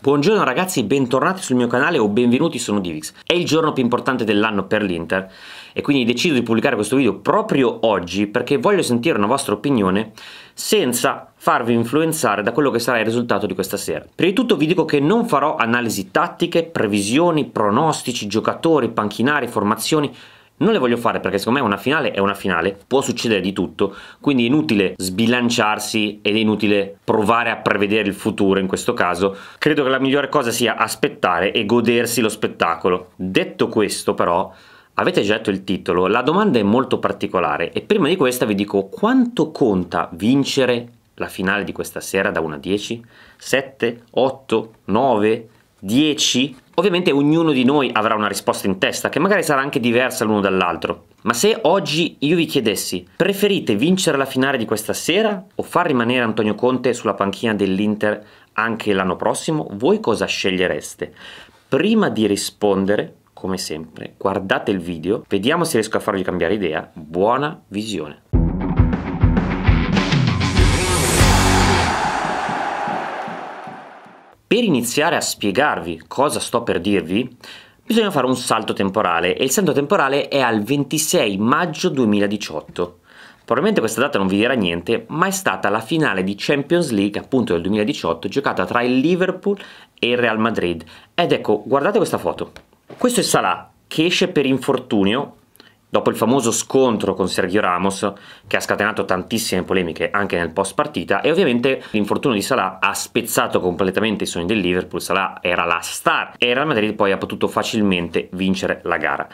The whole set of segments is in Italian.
Buongiorno ragazzi, bentornati sul mio canale o benvenuti, sono Divix. È il giorno più importante dell'anno per l'Inter e quindi decido di pubblicare questo video proprio oggi perché voglio sentire una vostra opinione senza farvi influenzare da quello che sarà il risultato di questa sera. Prima di tutto vi dico che non farò analisi tattiche, previsioni, pronostici, giocatori, panchinari, formazioni, non le voglio fare perché secondo me una finale è una finale, può succedere di tutto, quindi è inutile sbilanciarsi ed è inutile provare a prevedere il futuro in questo caso. Credo che la migliore cosa sia aspettare e godersi lo spettacolo. Detto questo però, Avete già detto il titolo, la domanda è molto particolare e prima di questa vi dico quanto conta vincere la finale di questa sera da 1 a 10? 7, 8, 9, 10? Ovviamente ognuno di noi avrà una risposta in testa che magari sarà anche diversa l'uno dall'altro. Ma se oggi io vi chiedessi, preferite vincere la finale di questa sera o far rimanere Antonio Conte sulla panchina dell'Inter anche l'anno prossimo, voi cosa scegliereste? Prima di rispondere, come sempre, guardate il video, vediamo se riesco a fargli cambiare idea. Buona visione! Per iniziare a spiegarvi cosa sto per dirvi, bisogna fare un salto temporale e il salto temporale è al 26 maggio 2018. Probabilmente questa data non vi dirà niente, ma è stata la finale di Champions League appunto del 2018 giocata tra il Liverpool e il Real Madrid. Ed ecco, guardate questa foto. Questo è Salah che esce per infortunio Dopo il famoso scontro con Sergio Ramos, che ha scatenato tantissime polemiche anche nel post partita, e ovviamente l'infortunio di Salah ha spezzato completamente i sogni del Liverpool. Salah era la star e il Real Madrid poi ha potuto facilmente vincere la gara.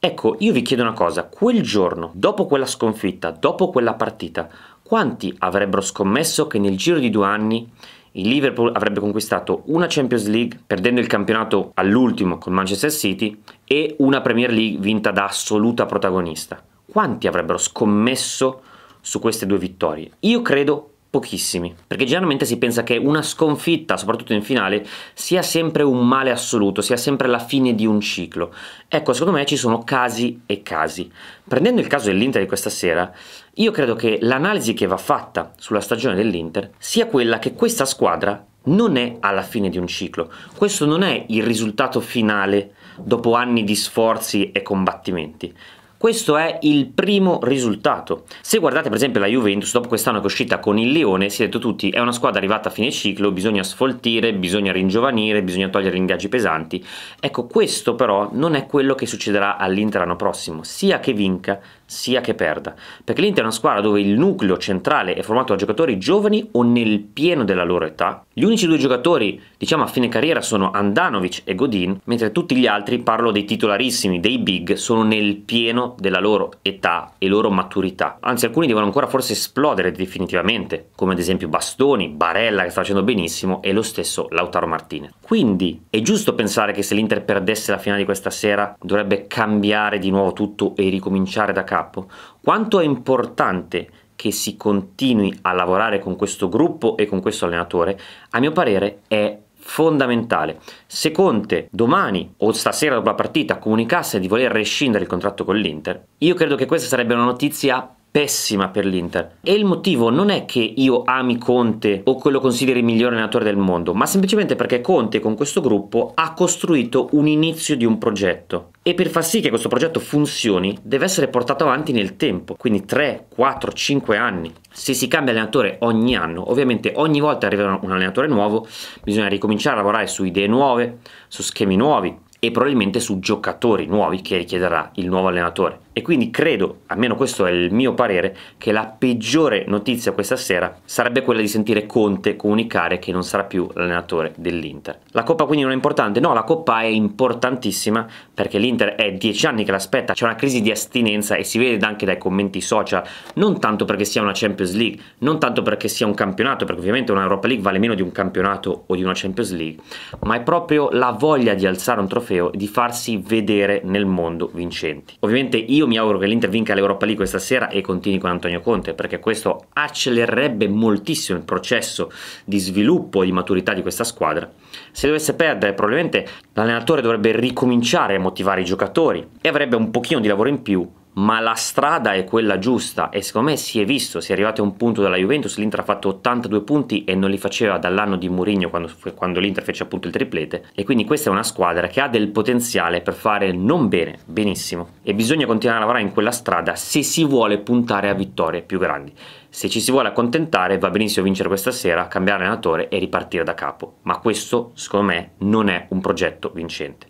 Ecco, io vi chiedo una cosa, quel giorno, dopo quella sconfitta, dopo quella partita, quanti avrebbero scommesso che nel giro di due anni il Liverpool avrebbe conquistato una Champions League perdendo il campionato all'ultimo con Manchester City e una Premier League vinta da assoluta protagonista. Quanti avrebbero scommesso su queste due vittorie? Io credo pochissimi, perché generalmente si pensa che una sconfitta, soprattutto in finale, sia sempre un male assoluto, sia sempre la fine di un ciclo. Ecco, secondo me ci sono casi e casi. Prendendo il caso dell'Inter di questa sera, io credo che l'analisi che va fatta sulla stagione dell'Inter sia quella che questa squadra non è alla fine di un ciclo. Questo non è il risultato finale dopo anni di sforzi e combattimenti. Questo è il primo risultato. Se guardate per esempio la Juventus, dopo quest'anno che è uscita con il Leone, si è detto tutti è una squadra arrivata a fine ciclo, bisogna sfoltire, bisogna ringiovanire, bisogna togliere ingaggi pesanti. Ecco, questo però non è quello che succederà all'Inter l'anno prossimo, sia che vinca sia che perda, perché l'Inter è una squadra dove il nucleo centrale è formato da giocatori giovani o nel pieno della loro età. Gli unici due giocatori, diciamo a fine carriera, sono Andanovic e Godin, mentre tutti gli altri, parlo dei titolarissimi, dei big, sono nel pieno della loro età e loro maturità. Anzi, alcuni devono ancora forse esplodere definitivamente, come ad esempio Bastoni, Barella che sta facendo benissimo e lo stesso Lautaro Martinez. Quindi è giusto pensare che se l'Inter perdesse la finale di questa sera dovrebbe cambiare di nuovo tutto e ricominciare da capo capo, quanto è importante che si continui a lavorare con questo gruppo e con questo allenatore, a mio parere è fondamentale. Se Conte domani o stasera dopo la partita comunicasse di voler rescindere il contratto con l'Inter, io credo che questa sarebbe una notizia pessima per l'Inter. E il motivo non è che io ami Conte o che lo consideri il migliore allenatore del mondo, ma semplicemente perché Conte con questo gruppo ha costruito un inizio di un progetto. E per far sì che questo progetto funzioni deve essere portato avanti nel tempo, quindi 3, 4, 5 anni. Se si cambia allenatore ogni anno, ovviamente ogni volta arriva un allenatore nuovo, bisogna ricominciare a lavorare su idee nuove, su schemi nuovi, e probabilmente su giocatori nuovi che richiederà il nuovo allenatore. E quindi credo, almeno questo è il mio parere, che la peggiore notizia questa sera sarebbe quella di sentire Conte comunicare che non sarà più l'allenatore dell'Inter. La Coppa quindi non è importante? No, la Coppa è importantissima perché l'Inter è dieci anni che l'aspetta, c'è una crisi di astinenza e si vede anche dai commenti social, non tanto perché sia una Champions League, non tanto perché sia un campionato, perché ovviamente una Europa League vale meno di un campionato o di una Champions League, ma è proprio la voglia di alzare un trofeo trofeo, di farsi vedere nel mondo vincenti. Ovviamente io mi auguro che l'Inter vinca l'Europa League questa sera e continui con Antonio Conte, perché questo accelererebbe moltissimo il processo di sviluppo e di maturità di questa squadra. Se dovesse perdere, probabilmente l'allenatore dovrebbe ricominciare a motivare i giocatori e avrebbe un pochino di lavoro in più ma la strada è quella giusta e secondo me si è visto, si è arrivati a un punto dalla Juventus, l'Inter ha fatto 82 punti e non li faceva dall'anno di Mourinho quando, quando l'Inter fece appunto il triplete e quindi questa è una squadra che ha del potenziale per fare non bene, benissimo e bisogna continuare a lavorare in quella strada se si vuole puntare a vittorie più grandi. Se ci si vuole accontentare va benissimo vincere questa sera, cambiare allenatore e ripartire da capo, ma questo secondo me non è un progetto vincente.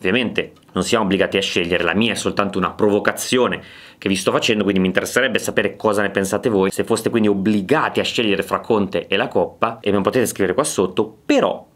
Ovviamente non siamo obbligati a scegliere, la mia è soltanto una provocazione che vi sto facendo, quindi mi interesserebbe sapere cosa ne pensate voi. Se foste quindi obbligati a scegliere fra Conte e la Coppa, e me lo potete scrivere qua sotto, però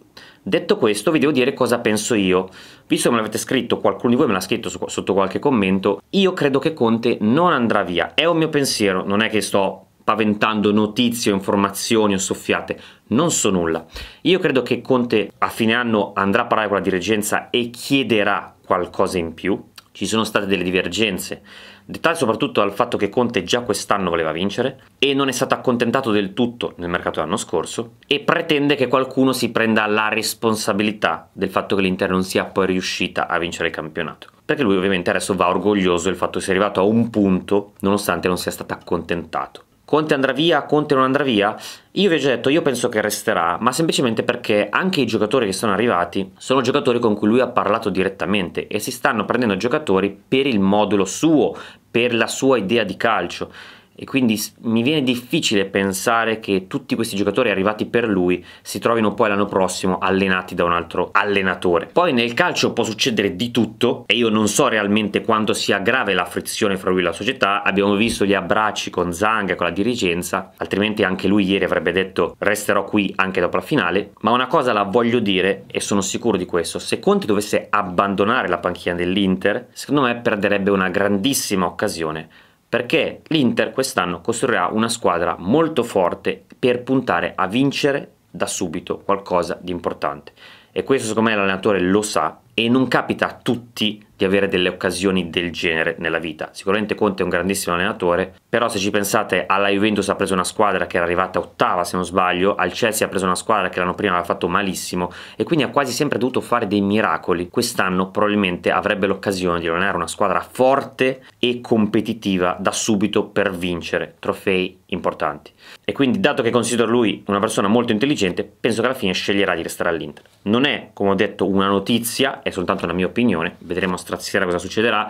Detto questo, vi devo dire cosa penso io. Visto che me l'avete scritto, qualcuno di voi me l'ha scritto su, sotto qualche commento, io credo che Conte non andrà via. È un mio pensiero, non è che sto paventando notizie o informazioni o soffiate, non so nulla. Io credo che Conte a fine anno andrà a parlare con la dirigenza e chiederà qualcosa in più, ci sono state delle divergenze, dettate soprattutto dal fatto che Conte già quest'anno voleva vincere e non è stato accontentato del tutto nel mercato dell'anno scorso e pretende che qualcuno si prenda la responsabilità del fatto che l'Inter non sia poi riuscita a vincere il campionato. Perché lui ovviamente adesso va orgoglioso del fatto che sia arrivato a un punto nonostante non sia stato accontentato. Conte andrà via, Conte non andrà via? Io vi ho già detto, io penso che resterà, ma semplicemente perché anche i giocatori che sono arrivati sono giocatori con cui lui ha parlato direttamente e si stanno prendendo giocatori per il modulo suo, per la sua idea di calcio e quindi mi viene difficile pensare che tutti questi giocatori arrivati per lui si trovino poi l'anno prossimo allenati da un altro allenatore. Poi nel calcio può succedere di tutto e io non so realmente quanto sia grave la frizione fra lui e la società, abbiamo visto gli abbracci con Zanga, con la dirigenza, altrimenti anche lui ieri avrebbe detto resterò qui anche dopo la finale, ma una cosa la voglio dire e sono sicuro di questo, se Conte dovesse abbandonare la panchina dell'Inter, secondo me perderebbe una grandissima occasione perché l'Inter quest'anno costruirà una squadra molto forte per puntare a vincere da subito qualcosa di importante. E questo secondo me l'allenatore lo sa e non capita a tutti di avere delle occasioni del genere nella vita. Sicuramente Conte è un grandissimo allenatore, però se ci pensate alla Juventus ha preso una squadra che era arrivata ottava se non sbaglio, al Chelsea ha preso una squadra che l'anno prima aveva fatto malissimo e quindi ha quasi sempre dovuto fare dei miracoli. Quest'anno probabilmente avrebbe l'occasione di allenare una squadra forte e competitiva da subito per vincere trofei importanti. E quindi dato che considero lui una persona molto intelligente, penso che alla fine sceglierà di restare all'Inter. Non è, come ho detto, una notizia, è soltanto una mia opinione, vedremo strada stasera cosa succederà,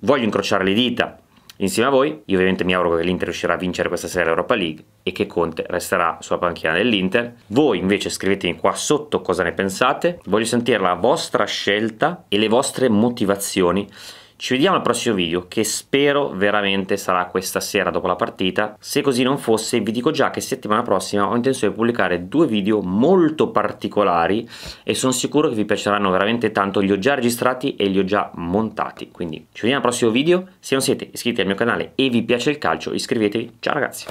voglio incrociare le dita insieme a voi, io ovviamente mi auguro che l'Inter riuscirà a vincere questa sera l'Europa League e che Conte resterà sulla panchina dell'Inter. Voi invece scrivetemi qua sotto cosa ne pensate, voglio sentire la vostra scelta e le vostre motivazioni ci vediamo al prossimo video che spero veramente sarà questa sera dopo la partita. Se così non fosse vi dico già che settimana prossima ho intenzione di pubblicare due video molto particolari e sono sicuro che vi piaceranno veramente tanto. Li ho già registrati e li ho già montati. Quindi ci vediamo al prossimo video. Se non siete iscritti al mio canale e vi piace il calcio iscrivetevi. Ciao ragazzi!